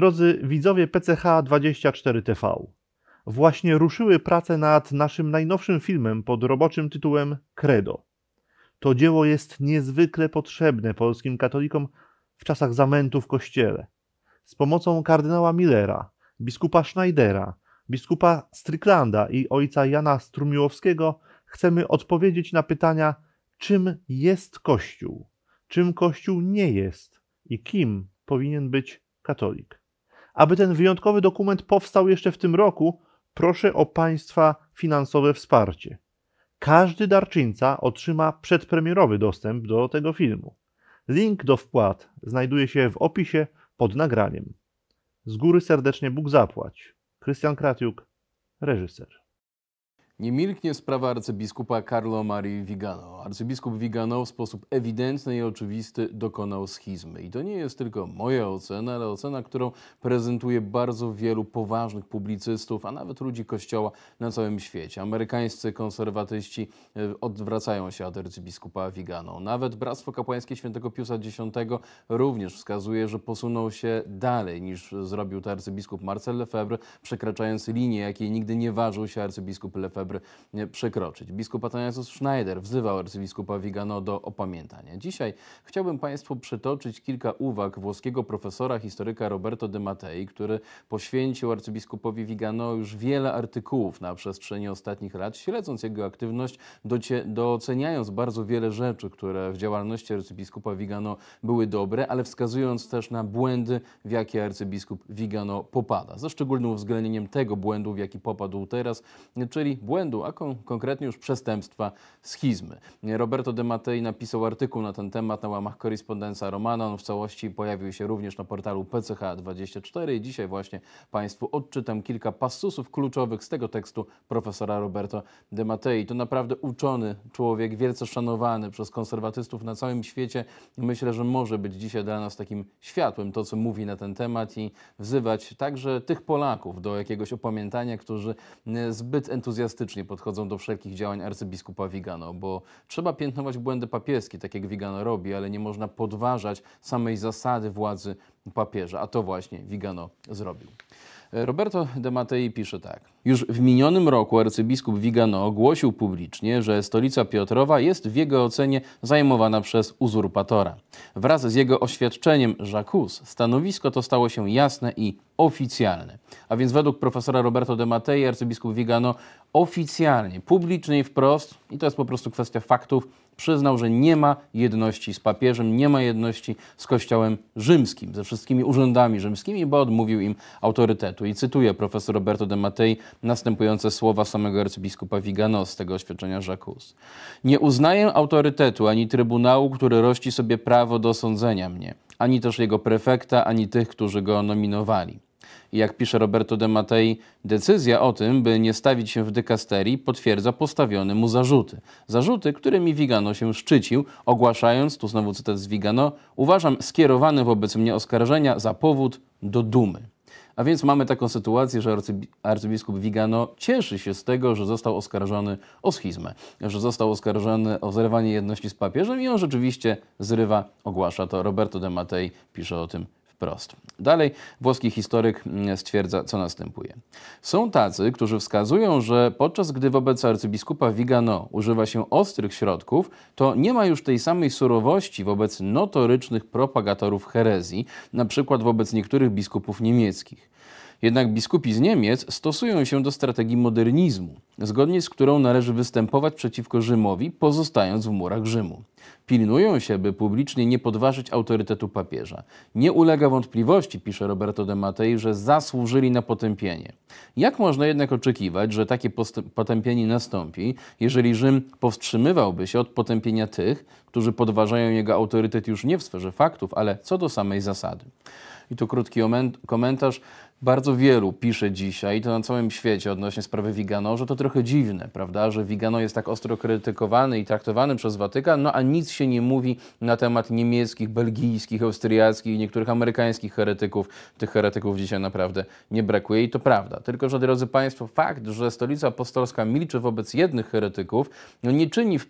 Drodzy widzowie PCH24TV, właśnie ruszyły prace nad naszym najnowszym filmem pod roboczym tytułem Credo. To dzieło jest niezwykle potrzebne polskim katolikom w czasach zamętu w kościele. Z pomocą kardynała Millera, biskupa Schneidera, biskupa Stryklanda i ojca Jana Strumiłowskiego chcemy odpowiedzieć na pytania, czym jest Kościół, czym Kościół nie jest i kim powinien być katolik. Aby ten wyjątkowy dokument powstał jeszcze w tym roku, proszę o Państwa finansowe wsparcie. Każdy darczyńca otrzyma przedpremierowy dostęp do tego filmu. Link do wpłat znajduje się w opisie pod nagraniem. Z góry serdecznie Bóg zapłać. Krystian Kratiuk, reżyser. Nie milknie sprawa arcybiskupa Carlo Marii Vigano. Arcybiskup Vigano w sposób ewidentny i oczywisty dokonał schizmy. I to nie jest tylko moja ocena, ale ocena, którą prezentuje bardzo wielu poważnych publicystów, a nawet ludzi kościoła na całym świecie. Amerykańscy konserwatyści e, odwracają się od arcybiskupa Vigano. Nawet Bractwo Kapłańskie Świętego Piusa X również wskazuje, że posunął się dalej niż zrobił to arcybiskup Marcel Lefebvre, przekraczając linię, jakiej nigdy nie ważył się arcybiskup Lefebvre przekroczyć. Biskup Atanasus Schneider wzywał arcybiskupa Vigano do opamiętania. Dzisiaj chciałbym Państwu przytoczyć kilka uwag włoskiego profesora, historyka Roberto de Mattei, który poświęcił arcybiskupowi Vigano już wiele artykułów na przestrzeni ostatnich lat, śledząc jego aktywność, docie, doceniając bardzo wiele rzeczy, które w działalności arcybiskupa Vigano były dobre, ale wskazując też na błędy, w jakie arcybiskup Vigano popada. Ze szczególnym uwzględnieniem tego błędu, w jaki popadł teraz, czyli błędy błędu, a kon konkretnie już przestępstwa schizmy. Roberto De Mattei napisał artykuł na ten temat na łamach korespondensa Romana. On w całości pojawił się również na portalu PCH24 i dzisiaj właśnie Państwu odczytam kilka pasusów kluczowych z tego tekstu profesora Roberto De Mattei. To naprawdę uczony człowiek, wielce szanowany przez konserwatystów na całym świecie. Myślę, że może być dzisiaj dla nas takim światłem to, co mówi na ten temat i wzywać także tych Polaków do jakiegoś opamiętania, którzy e, zbyt entuzjastycznie realistycznie podchodzą do wszelkich działań arcybiskupa Vigano, bo trzeba piętnować błędy papieskie, tak jak Vigano robi, ale nie można podważać samej zasady władzy papieża, a to właśnie Vigano zrobił. Roberto De Mattei pisze tak. Już w minionym roku arcybiskup Vigano ogłosił publicznie, że stolica Piotrowa jest w jego ocenie zajmowana przez uzurpatora. Wraz z jego oświadczeniem Jacques stanowisko to stało się jasne i oficjalne. A więc według profesora Roberto De Mattei arcybiskup Vigano oficjalnie, publicznie i wprost, i to jest po prostu kwestia faktów, przyznał, że nie ma jedności z papieżem, nie ma jedności z Kościołem rzymskim, ze wszystkimi urzędami rzymskimi, bo odmówił im autorytetu. I cytuję profesor Roberto de Mattei następujące słowa samego arcybiskupa Vigano z tego oświadczenia Jacques. Nie uznaję autorytetu ani trybunału, który rości sobie prawo do sądzenia mnie, ani też jego prefekta, ani tych, którzy go nominowali. Jak pisze Roberto De Mattei, decyzja o tym, by nie stawić się w dykasterii, potwierdza postawione mu zarzuty. Zarzuty, którymi Wigano się szczycił, ogłaszając, tu znowu cytat z Wigano, uważam skierowane wobec mnie oskarżenia za powód do dumy. A więc mamy taką sytuację, że arcybiskup Vigano cieszy się z tego, że został oskarżony o schizmę, że został oskarżony o zerwanie jedności z papieżem i on rzeczywiście zrywa, ogłasza to. Roberto de Mattei pisze o tym wprost. Dalej włoski historyk mm, stwierdza, co następuje. Są tacy, którzy wskazują, że podczas gdy wobec arcybiskupa Vigano używa się ostrych środków, to nie ma już tej samej surowości wobec notorycznych propagatorów herezji, na przykład wobec niektórych biskupów niemieckich. Jednak biskupi z Niemiec stosują się do strategii modernizmu, zgodnie z którą należy występować przeciwko Rzymowi, pozostając w murach Rzymu. Pilnują się, by publicznie nie podważyć autorytetu papieża. Nie ulega wątpliwości, pisze Roberto de Matei, że zasłużyli na potępienie. Jak można jednak oczekiwać, że takie potępienie nastąpi, jeżeli Rzym powstrzymywałby się od potępienia tych, którzy podważają jego autorytet już nie w sferze faktów, ale co do samej zasady? I tu krótki komentarz bardzo wielu pisze dzisiaj, i to na całym świecie, odnośnie sprawy Vigano, że to trochę dziwne, prawda, że Vigano jest tak ostro krytykowany i traktowany przez Watykan, no a nic się nie mówi na temat niemieckich, belgijskich, austriackich i niektórych amerykańskich heretyków. Tych heretyków dzisiaj naprawdę nie brakuje i to prawda. Tylko, że drodzy Państwo, fakt, że Stolica Apostolska milczy wobec jednych heretyków, no nie czyni w,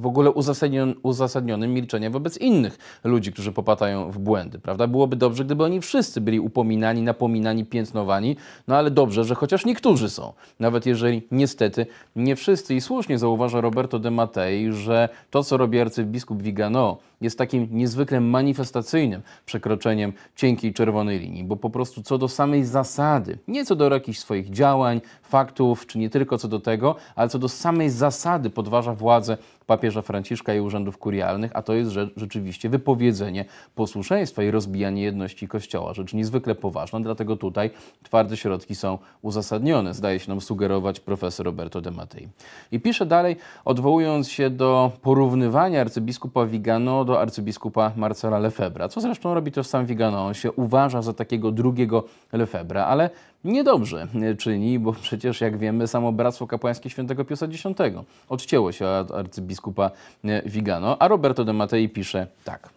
w ogóle uzasadnion uzasadnionym milczenia wobec innych ludzi, którzy popatają w błędy, prawda. Byłoby dobrze, gdyby oni wszyscy byli upominani na napominani, piętnowani, no ale dobrze, że chociaż niektórzy są, nawet jeżeli niestety nie wszyscy. I słusznie zauważa Roberto de Mattei, że to, co robi arcybiskup Vigano, jest takim niezwykle manifestacyjnym przekroczeniem cienkiej czerwonej linii, bo po prostu co do samej zasady, nie co do jakichś swoich działań, faktów, czy nie tylko co do tego, ale co do samej zasady podważa władzę papieża Franciszka i urzędów kurialnych, a to jest rzeczywiście wypowiedzenie posłuszeństwa i rozbijanie jedności Kościoła. Rzecz niezwykle poważna, dlatego tutaj twarde środki są uzasadnione, zdaje się nam sugerować profesor Roberto De Mattei. I pisze dalej, odwołując się do porównywania arcybiskupa Vigano do do arcybiskupa Marcela Lefebra, co zresztą robi to sam Vigano. On się uważa za takiego drugiego Lefebra, ale niedobrze czyni, bo przecież, jak wiemy, samo Bractwo Kapłańskie Świętego Piusa X odcięło się od arcybiskupa Vigano, a Roberto de Mattei pisze tak –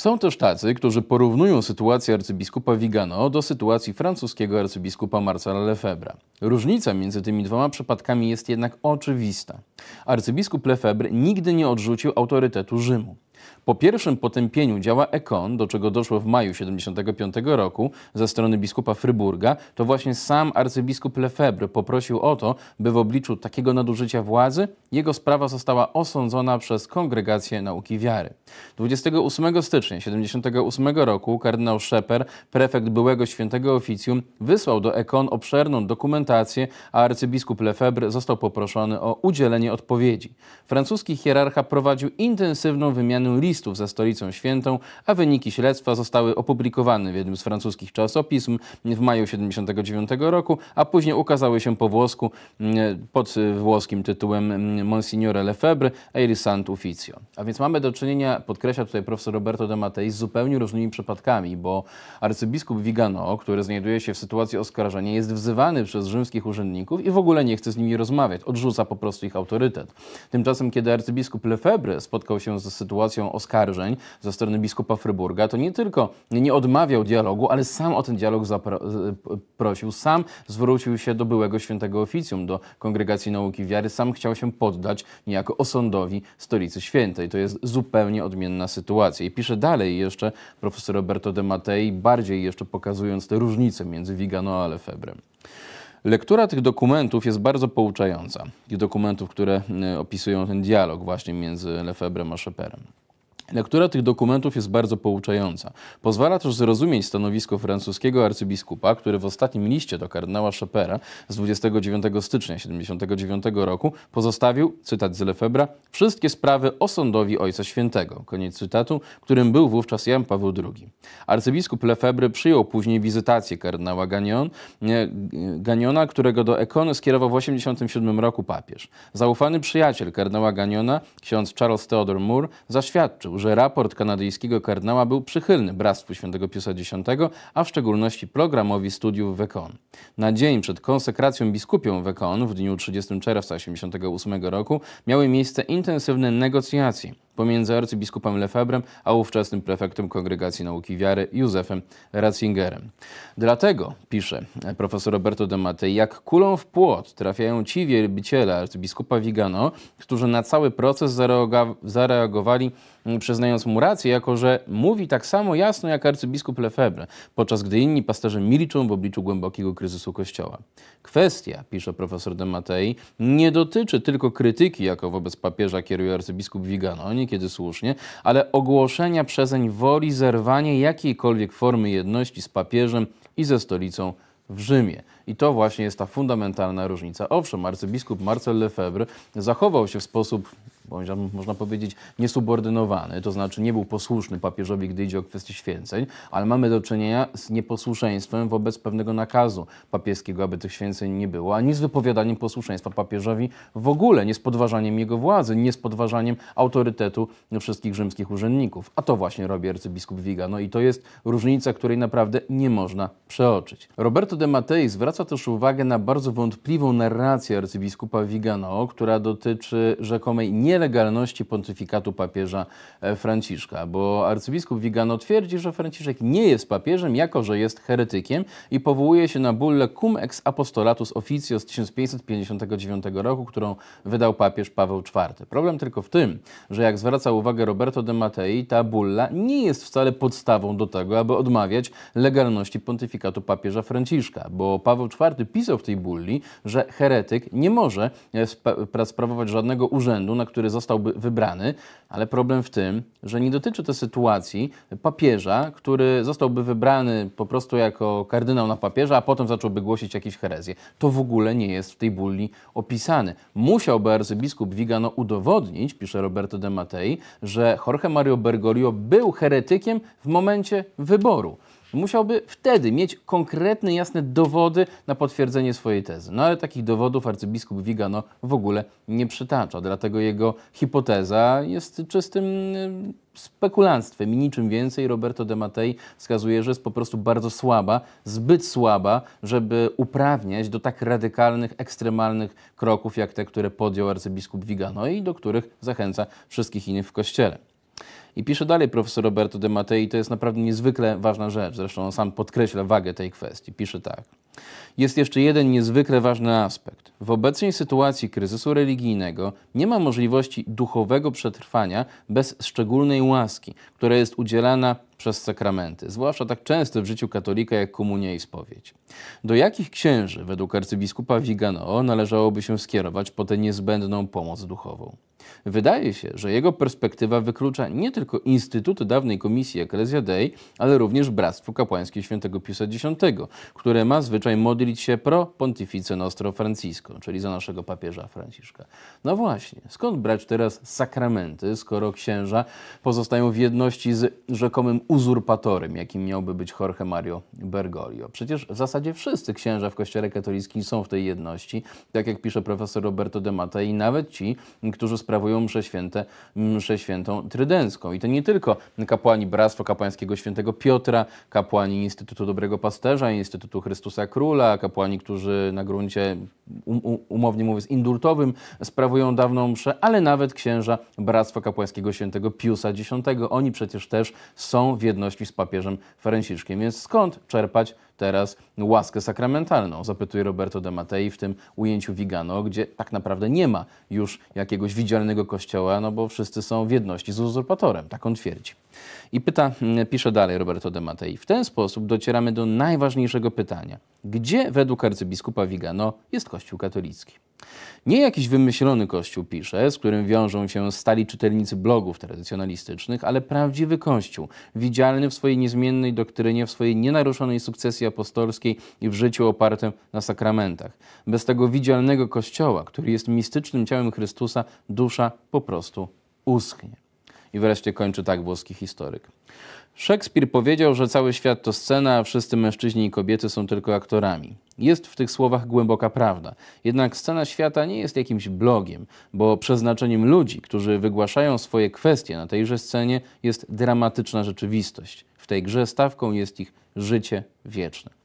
są też tacy, którzy porównują sytuację arcybiskupa Vigano do sytuacji francuskiego arcybiskupa Marcela Lefebvre. Różnica między tymi dwoma przypadkami jest jednak oczywista. Arcybiskup Lefebvre nigdy nie odrzucił autorytetu Rzymu. Po pierwszym potępieniu działa Ekon, do czego doszło w maju 75 roku ze strony biskupa Fryburga, to właśnie sam arcybiskup Lefebvre poprosił o to, by w obliczu takiego nadużycia władzy jego sprawa została osądzona przez Kongregację Nauki Wiary. 28 stycznia 78 roku kardynał Szeper, prefekt byłego świętego oficjum, wysłał do Ekon obszerną dokumentację, a arcybiskup Lefebvre został poproszony o udzielenie odpowiedzi. Francuski hierarcha prowadził intensywną wymianę listów ze Stolicą Świętą, a wyniki śledztwa zostały opublikowane w jednym z francuskich czasopism w maju 1979 roku, a później ukazały się po włosku mm, pod włoskim tytułem mm, Monsignore Lefebvre e Sant Ufficio. A więc mamy do czynienia, podkreśla tutaj profesor Roberto de Matei, z zupełnie różnymi przypadkami, bo arcybiskup Vigano, który znajduje się w sytuacji oskarżenia, jest wzywany przez rzymskich urzędników i w ogóle nie chce z nimi rozmawiać, odrzuca po prostu ich autorytet. Tymczasem, kiedy arcybiskup Lefebvre spotkał się z sytuacją oskarżeń ze strony biskupa Fryburga, to nie tylko nie odmawiał dialogu, ale sam o ten dialog prosił, sam zwrócił się do byłego świętego oficjum, do Kongregacji Nauki Wiary, sam chciał się poddać niejako osądowi Stolicy Świętej. To jest zupełnie odmienna sytuacja. I pisze dalej jeszcze profesor Roberto de Matei, bardziej jeszcze pokazując te różnice między Vigano a Lefebrem. Lektura tych dokumentów jest bardzo pouczająca. Tych dokumentów, które e, opisują ten dialog właśnie między Lefebrem a Szeperem. Lektura tych dokumentów jest bardzo pouczająca. Pozwala też zrozumieć stanowisko francuskiego arcybiskupa, który w ostatnim liście do kardynała Schopera z 29 stycznia 1979 roku pozostawił, cytat z Lefebvre, wszystkie sprawy osądowi Ojca Świętego, koniec cytatu, którym był wówczas Jan Paweł II. Arcybiskup Lefebvre przyjął później wizytację kardynała Gagnon, Gagnona, którego do Ekony skierował w 1987 roku papież. Zaufany przyjaciel kardynała Gagnona, ksiądz Charles Theodore Moore, zaświadczył, że raport kanadyjskiego kardynała był przychylny Bractwu Świętego Piusa X, a w szczególności programowi studiów Wekon. Na dzień przed konsekracją biskupią Wekon w dniu 30 czerwca 1988 roku miały miejsce intensywne negocjacje pomiędzy arcybiskupem Lefebrem a ówczesnym prefektem Kongregacji Nauki Wiary Józefem Ratzingerem. Dlatego, pisze profesor Roberto de Matei, jak kulą w płot trafiają ci wielbiciele arcybiskupa Vigano, którzy na cały proces zareagowali mm, przyznając mu rację, jako że mówi tak samo jasno jak arcybiskup Lefebvre, podczas gdy inni pasterze milczą w obliczu głębokiego kryzysu Kościoła. Kwestia, pisze profesor De Matei, nie dotyczy tylko krytyki, jaką wobec papieża kieruje arcybiskup Vigano, nie kiedy słusznie, ale ogłoszenia przezeń woli zerwanie jakiejkolwiek formy jedności z papieżem i ze stolicą w Rzymie. I to właśnie jest ta fundamentalna różnica. Owszem, arcybiskup Marcel Lefebvre zachował się w sposób można powiedzieć, niesubordynowany, to znaczy nie był posłuszny papieżowi, gdy idzie o kwestie święceń, ale mamy do czynienia z nieposłuszeństwem wobec pewnego nakazu papieskiego, aby tych święceń nie było, ani z wypowiadaniem posłuszeństwa papieżowi w ogóle, nie z podważaniem jego władzy, nie z podważaniem autorytetu wszystkich rzymskich urzędników. A to właśnie robi arcybiskup Wiga. No i to jest różnica, której naprawdę nie można przeoczyć. Roberto de Matteis zwraca Zwraca też uwagę na bardzo wątpliwą narrację arcybiskupa Vigano, która dotyczy rzekomej nielegalności pontyfikatu papieża e, Franciszka, bo arcybiskup Vigano twierdzi, że Franciszek nie jest papieżem, jako że jest heretykiem i powołuje się na bullę Cum ex apostolatus officio z 1559 roku, którą wydał papież Paweł IV. Problem tylko w tym, że jak zwraca uwagę Roberto de Mattei, ta bulla nie jest wcale podstawą do tego, aby odmawiać legalności pontyfikatu papieża Franciszka, bo Paweł Paweł IV pisał w tej bulli, że heretyk nie może e, sprawować żadnego urzędu, na który zostałby wybrany, ale problem w tym, że nie dotyczy to sytuacji papieża, który zostałby wybrany po prostu jako kardynał na papieża, a potem zacząłby głosić jakieś herezje. To w ogóle nie jest w tej bulli opisane. Musiałby arcybiskup Vigano udowodnić, pisze Roberto de Matei, że Jorge Mario Bergoglio był heretykiem w momencie wyboru musiałby wtedy mieć konkretne, jasne dowody na potwierdzenie swojej tezy. No ale takich dowodów arcybiskup Vigano w ogóle nie przytacza, dlatego jego hipoteza jest czystym y, spekulanstwem i niczym więcej. Roberto de Mattei wskazuje, że jest po prostu bardzo słaba, zbyt słaba, żeby uprawniać do tak radykalnych, ekstremalnych kroków, jak te, które podjął arcybiskup Vigano i do których zachęca wszystkich innych w Kościele. I pisze dalej profesor Roberto De Mattei, to jest naprawdę niezwykle ważna rzecz, zresztą on sam podkreśla wagę tej kwestii. Pisze tak. Jest jeszcze jeden niezwykle ważny aspekt. W obecnej sytuacji kryzysu religijnego nie ma możliwości duchowego przetrwania bez szczególnej łaski, która jest udzielana przez sakramenty, zwłaszcza tak często w życiu katolika jak komunia i spowiedź. Do jakich księży, według arcybiskupa Vigano, należałoby się skierować po tę niezbędną pomoc duchową? Wydaje się, że jego perspektywa wyklucza nie tylko Instytut dawnej Komisji Ecclesia Dei, ale również Bractwo Kapłańskie Świętego Piusa X, które ma zwyczaj modlić się pro pontifice nostro Francisco, czyli za naszego papieża Franciszka. No właśnie, skąd brać teraz sakramenty, skoro księża pozostają w jedności z rzekomym uzurpatorem, jakim miałby być Jorge Mario Bergoglio. Przecież w zasadzie wszyscy księża w Kościele katolickim są w tej jedności, tak jak pisze profesor Roberto de Mata i nawet ci, którzy sprawują mszę, święte, mszę świętą trydencką. I to nie tylko kapłani Bractwa Kapłańskiego Świętego Piotra, kapłani Instytutu Dobrego Pasterza, Instytutu Chrystusa Króla, kapłani, którzy na gruncie um, umownie mówiąc indultowym sprawują dawną mszę, ale nawet księża Bractwa Kapłańskiego Świętego Piusa X. Oni przecież też są w jedności z papieżem Franciszkiem. Więc skąd czerpać teraz łaskę sakramentalną? Zapytuje Roberto de Mattei w tym ujęciu Vigano, gdzie tak naprawdę nie ma już jakiegoś widzialnego kościoła, no bo wszyscy są w jedności z uzurpatorem, tak on twierdzi. I pyta, mm, pisze dalej Roberto de Mattei, w ten sposób docieramy do najważniejszego pytania. Gdzie według arcybiskupa Vigano jest Kościół katolicki? Nie jakiś wymyślony kościół pisze, z którym wiążą się stali czytelnicy blogów tradycjonalistycznych, ale prawdziwy kościół, widzialny w swojej niezmiennej doktrynie, w swojej nienaruszonej sukcesji apostolskiej i w życiu opartym na sakramentach. Bez tego widzialnego kościoła, który jest mistycznym ciałem Chrystusa, dusza po prostu uschnie. I wreszcie kończy tak włoski historyk. Szekspir powiedział, że cały świat to scena, a wszyscy mężczyźni i kobiety są tylko aktorami. Jest w tych słowach głęboka prawda. Jednak scena świata nie jest jakimś blogiem, bo przeznaczeniem ludzi, którzy wygłaszają swoje kwestie na tejże scenie, jest dramatyczna rzeczywistość. W tej grze stawką jest ich życie wieczne.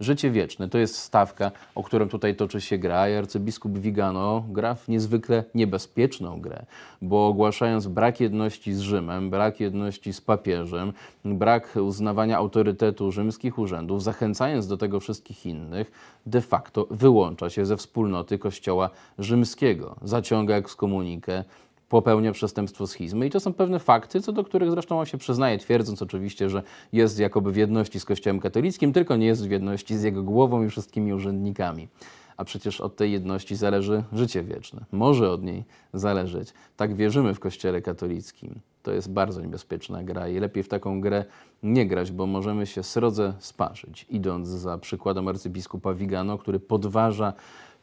Życie wieczne to jest stawka, o którą tutaj toczy się gra i arcybiskup Vigano gra w niezwykle niebezpieczną grę, bo ogłaszając brak jedności z Rzymem, brak jedności z papieżem, brak uznawania autorytetu rzymskich urzędów, zachęcając do tego wszystkich innych, de facto wyłącza się ze wspólnoty Kościoła rzymskiego, zaciąga ekskomunikę, popełnia przestępstwo schizmy. I to są pewne fakty, co do których zresztą on się przyznaje, twierdząc oczywiście, że jest jakoby w jedności z Kościołem katolickim, tylko nie jest w jedności z jego głową i wszystkimi urzędnikami. A przecież od tej jedności zależy życie wieczne. Może od niej zależeć. Tak wierzymy w Kościele katolickim. To jest bardzo niebezpieczna gra i lepiej w taką grę nie grać, bo możemy się srodze sparzyć, idąc za przykładem arcybiskupa Vigano, który podważa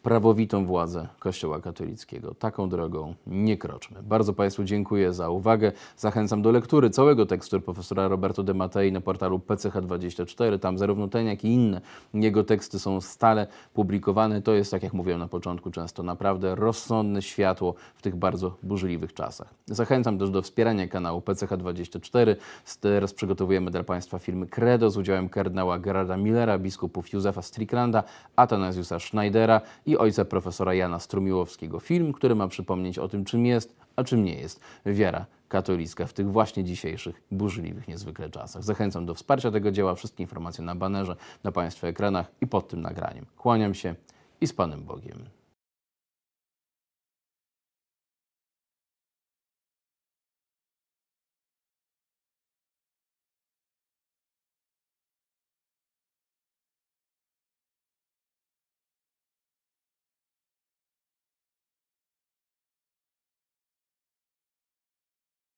prawowitą władzę Kościoła katolickiego. Taką drogą nie kroczmy. Bardzo Państwu dziękuję za uwagę. Zachęcam do lektury całego tekstu profesora Roberto De Mattei na portalu PCH24. Tam zarówno ten, jak i inne jego teksty są stale publikowane. To jest, tak jak mówiłem na początku, często naprawdę rozsądne światło w tych bardzo burzliwych czasach. Zachęcam też do wspierania kanału PCH24. Teraz przygotowujemy dla Państwa filmy Credo z udziałem kardynała Gerarda Millera, biskupów Józefa Stricklanda, Atanasiusa Schneidera i ojca profesora Jana Strumiłowskiego. Film, który ma przypomnieć o tym, czym jest, a czym nie jest wiara katolicka w tych właśnie dzisiejszych burzliwych niezwykle czasach. Zachęcam do wsparcia tego dzieła. Wszystkie informacje na banerze, na Państwa ekranach i pod tym nagraniem. Kłaniam się i z Panem Bogiem.